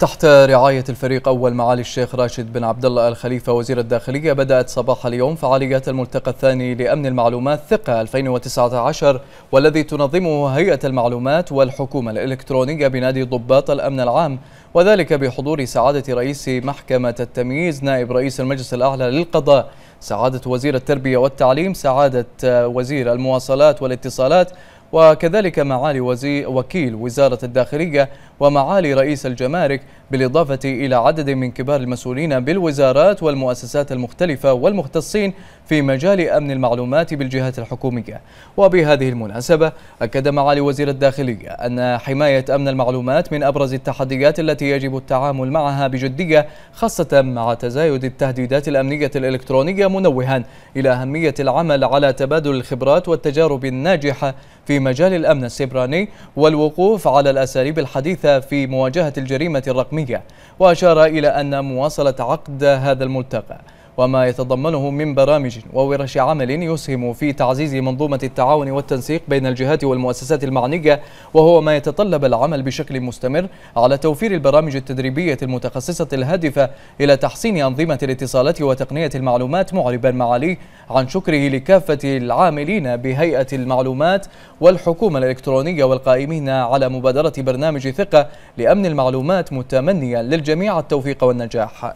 تحت رعاية الفريق أول معالي الشيخ راشد بن عبد الله الخليفة وزير الداخلية بدأت صباح اليوم فعاليات الملتقى الثاني لأمن المعلومات ثقة 2019 والذي تنظمه هيئة المعلومات والحكومة الإلكترونية بنادي ضباط الأمن العام وذلك بحضور سعادة رئيس محكمة التمييز نائب رئيس المجلس الأعلى للقضاء سعادة وزير التربية والتعليم سعادة وزير المواصلات والاتصالات وكذلك معالي وزير وكيل وزارة الداخلية ومعالي رئيس الجمارك بالإضافة إلى عدد من كبار المسؤولين بالوزارات والمؤسسات المختلفة والمختصين في مجال أمن المعلومات بالجهات الحكومية وبهذه المناسبة أكد معالي وزير الداخلية أن حماية أمن المعلومات من أبرز التحديات التي يجب التعامل معها بجدية خاصة مع تزايد التهديدات الأمنية الإلكترونية منوها إلى أهمية العمل على تبادل الخبرات والتجارب الناجحة في مجال الأمن السبراني والوقوف على الأساليب الحديثة الحديثة في مواجهة الجريمة الرقمية وأشار إلى أن مواصلة عقد هذا الملتقى وما يتضمنه من برامج وورش عمل يسهم في تعزيز منظومة التعاون والتنسيق بين الجهات والمؤسسات المعنية وهو ما يتطلب العمل بشكل مستمر على توفير البرامج التدريبية المتخصصة الهادفة إلى تحسين أنظمة الاتصالات وتقنية المعلومات معربا معالي عن شكره لكافة العاملين بهيئة المعلومات والحكومة الإلكترونية والقائمين على مبادرة برنامج ثقة لأمن المعلومات متمنيا للجميع التوفيق والنجاح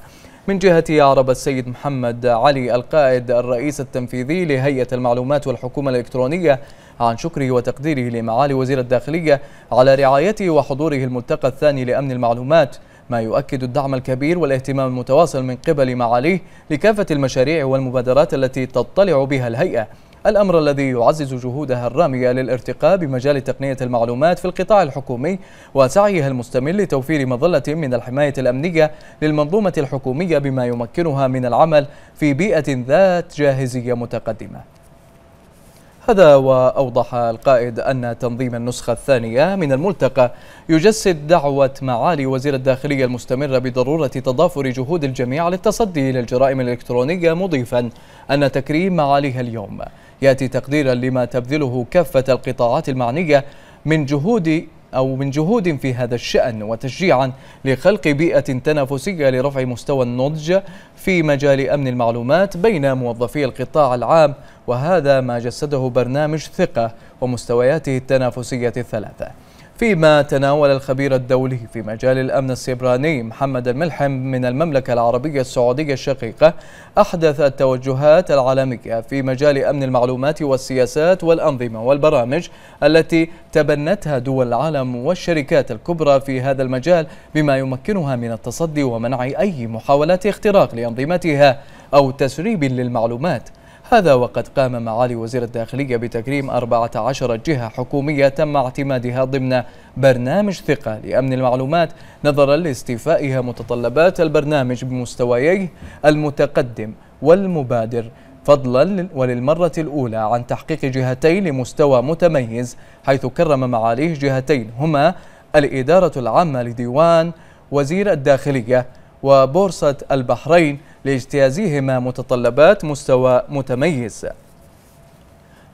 من جهته أعرب السيد محمد علي القائد الرئيس التنفيذي لهيئة المعلومات والحكومة الإلكترونية عن شكره وتقديره لمعالي وزير الداخلية على رعايته وحضوره الملتقى الثاني لأمن المعلومات ما يؤكد الدعم الكبير والاهتمام المتواصل من قبل معاليه لكافة المشاريع والمبادرات التي تطلع بها الهيئة الأمر الذي يعزز جهودها الرامية للارتقاء بمجال تقنية المعلومات في القطاع الحكومي وسعيها المستمر لتوفير مظلة من الحماية الأمنية للمنظومة الحكومية بما يمكنها من العمل في بيئة ذات جاهزية متقدمة هذا وأوضح القائد أن تنظيم النسخة الثانية من الملتقى يجسد دعوة معالي وزير الداخلية المستمرة بضرورة تضافر جهود الجميع للتصدي للجرائم الإلكترونية مضيفا أن تكريم معاليها اليوم يأتي تقديرا لما تبذله كافة القطاعات المعنية من جهود أو من جهود في هذا الشأن وتشجيعا لخلق بيئة تنافسية لرفع مستوى النضج في مجال أمن المعلومات بين موظفي القطاع العام وهذا ما جسده برنامج ثقة ومستوياته التنافسية الثلاثة فيما تناول الخبير الدولي في مجال الأمن السبراني محمد الملحم من المملكة العربية السعودية الشقيقة أحدث التوجهات العالمية في مجال أمن المعلومات والسياسات والأنظمة والبرامج التي تبنتها دول العالم والشركات الكبرى في هذا المجال بما يمكنها من التصدي ومنع أي محاولات اختراق لأنظمتها أو تسريب للمعلومات هذا وقد قام معالي وزير الداخلية بتكريم 14 جهة حكومية تم اعتمادها ضمن برنامج ثقة لأمن المعلومات نظرا لاستيفائها متطلبات البرنامج بمستوييه المتقدم والمبادر فضلا وللمرة الأولى عن تحقيق جهتين لمستوى متميز حيث كرم معاليه جهتين هما الإدارة العامة لديوان وزير الداخلية وبورصة البحرين لاجتيازهما متطلبات مستوى متميز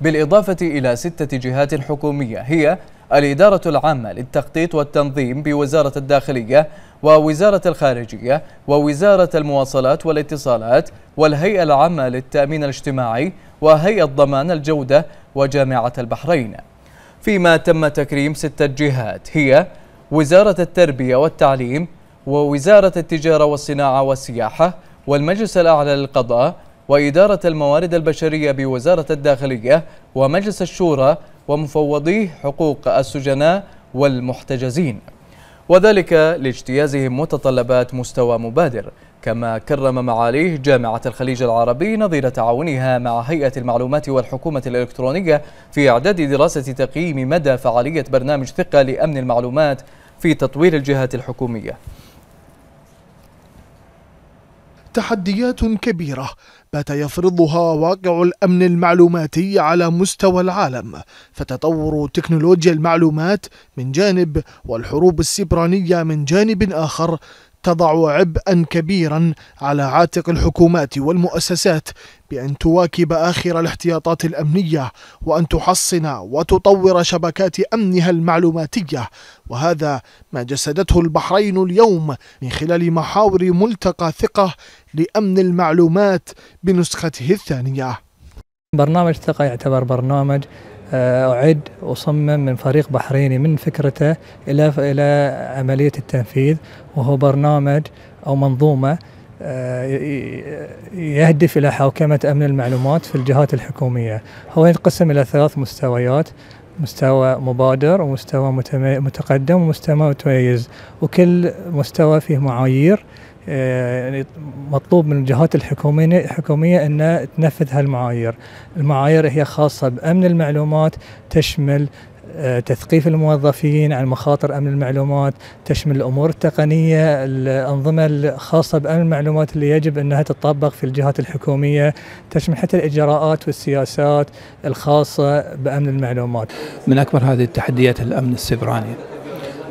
بالإضافة إلى ستة جهات حكومية هي الإدارة العامة للتخطيط والتنظيم بوزارة الداخلية ووزارة الخارجية ووزارة المواصلات والاتصالات والهيئة العامة للتأمين الاجتماعي وهيئة ضمان الجودة وجامعة البحرين فيما تم تكريم ستة جهات هي وزارة التربية والتعليم ووزارة التجارة والصناعة والسياحة والمجلس الأعلى للقضاء وإدارة الموارد البشرية بوزارة الداخلية ومجلس الشورى ومفوضيه حقوق السجناء والمحتجزين وذلك لاجتيازهم متطلبات مستوى مبادر كما كرم معاليه جامعة الخليج العربي نظير تعاونها مع هيئة المعلومات والحكومة الإلكترونية في إعداد دراسة تقييم مدى فعالية برنامج ثقة لأمن المعلومات في تطوير الجهات الحكومية تحديات كبيرة بات يفرضها واقع الأمن المعلوماتي على مستوى العالم فتطور تكنولوجيا المعلومات من جانب والحروب السبرانية من جانب آخر تضع عبئا كبيرا على عاتق الحكومات والمؤسسات بأن تواكب آخر الاحتياطات الأمنية وأن تحصن وتطور شبكات أمنها المعلوماتية وهذا ما جسدته البحرين اليوم من خلال محاور ملتقى ثقة لأمن المعلومات بنسخته الثانية برنامج ثقة يعتبر برنامج آه، أعد وصمم من فريق بحريني من فكرته إلى إلى عملية التنفيذ وهو برنامج أو منظومة آه، يهدف إلى حوكمة أمن المعلومات في الجهات الحكومية هو ينقسم إلى ثلاث مستويات مستوى مبادر ومستوى متقدم ومستوى متميز وكل مستوى فيه معايير آه، يعني مطلوب من الجهات الحكومية الحكومية أن تنفذ هالمعايير المعايير هي خاصة بأمن المعلومات تشمل آه، تثقيف الموظفين عن مخاطر امن المعلومات تشمل الامور التقنيه الانظمه الخاصه بامن المعلومات اللي يجب انها تطبق في الجهات الحكوميه تشمل حتى الاجراءات والسياسات الخاصه بامن المعلومات من اكبر هذه التحديات الامن السبراني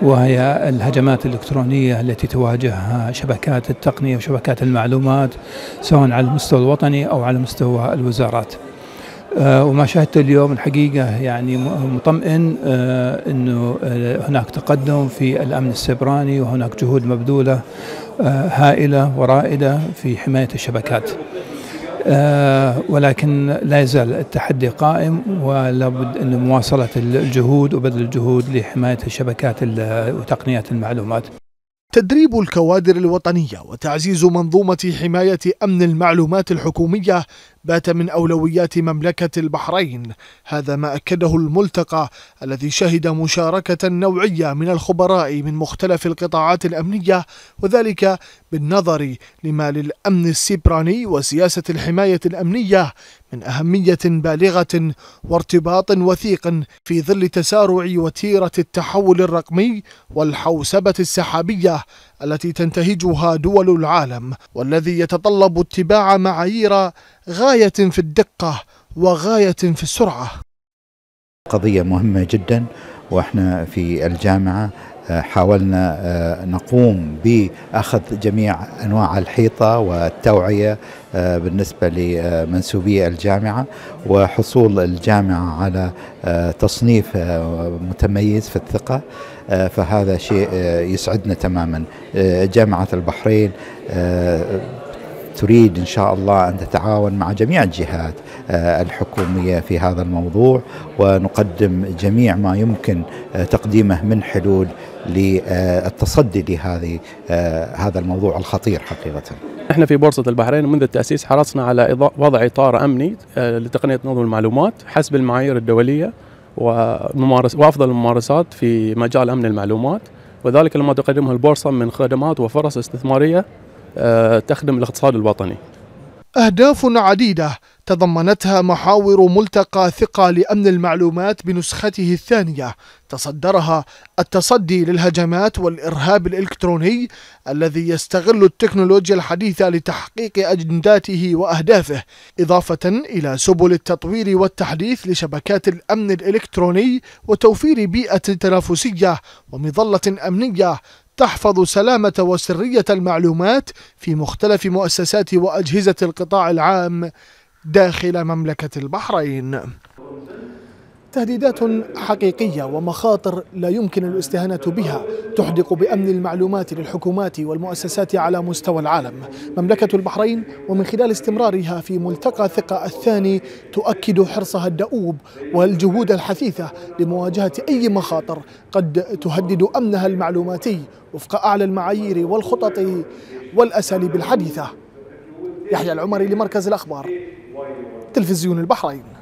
وهي الهجمات الإلكترونية التي تواجهها شبكات التقنية وشبكات المعلومات سواء على المستوى الوطني أو على مستوى الوزارات آه، وما شاهدته اليوم الحقيقة يعني مطمئن آه، أنه آه، هناك تقدم في الأمن السبراني وهناك جهود مبذولة هائلة ورائدة في حماية الشبكات آه، ولكن لا يزال التحدي قائم ولا بد أن مواصلة الجهود وبذل الجهود لحماية الشبكات وتقنيات المعلومات تدريب الكوادر الوطنية وتعزيز منظومة حماية أمن المعلومات الحكومية بات من أولويات مملكة البحرين هذا ما أكده الملتقى الذي شهد مشاركة نوعية من الخبراء من مختلف القطاعات الأمنية وذلك بالنظر لما للأمن السبراني وسياسة الحماية الأمنية من أهمية بالغة وارتباط وثيق في ظل تسارع وتيرة التحول الرقمي والحوسبة السحابية التي تنتهجها دول العالم والذي يتطلب اتباع معايير غايه في الدقه وغايه في السرعه قضيه مهمه جدا واحنا في الجامعه آه، حاولنا آه، نقوم باخذ جميع انواع الحيطه والتوعيه آه، بالنسبه لمنسوبي الجامعه وحصول الجامعه على تصنيف متميز في الثقه آه، فهذا شيء آه، يسعدنا تماما آه، جامعة البحرين تريد ان شاء الله ان تتعاون مع جميع الجهات الحكوميه في هذا الموضوع ونقدم جميع ما يمكن تقديمه من حلول للتصدي لهذه هذا الموضوع الخطير حقيقه. احنا في بورصه البحرين منذ التاسيس حرصنا على وضع اطار امني لتقنيه نظم المعلومات حسب المعايير الدوليه وممارس وافضل الممارسات في مجال امن المعلومات وذلك لما تقدمه البورصه من خدمات وفرص استثماريه آه، تخدم الاقتصاد الوطني أهداف عديدة تضمنتها محاور ملتقى ثقة لأمن المعلومات بنسخته الثانية تصدرها التصدي للهجمات والإرهاب الإلكتروني الذي يستغل التكنولوجيا الحديثة لتحقيق أجنداته وأهدافه إضافة إلى سبل التطوير والتحديث لشبكات الأمن الإلكتروني وتوفير بيئة تنافسية ومظلة أمنية تحفظ سلامة وسرية المعلومات في مختلف مؤسسات وأجهزة القطاع العام داخل مملكة البحرين تهديدات حقيقية ومخاطر لا يمكن الاستهانة بها تحدق بأمن المعلومات للحكومات والمؤسسات على مستوى العالم مملكة البحرين ومن خلال استمرارها في ملتقى ثقة الثاني تؤكد حرصها الدؤوب والجهود الحثيثة لمواجهة أي مخاطر قد تهدد أمنها المعلوماتي وفق أعلى المعايير والخطط والأساليب الحديثة يحيى العمري لمركز الأخبار تلفزيون البحرين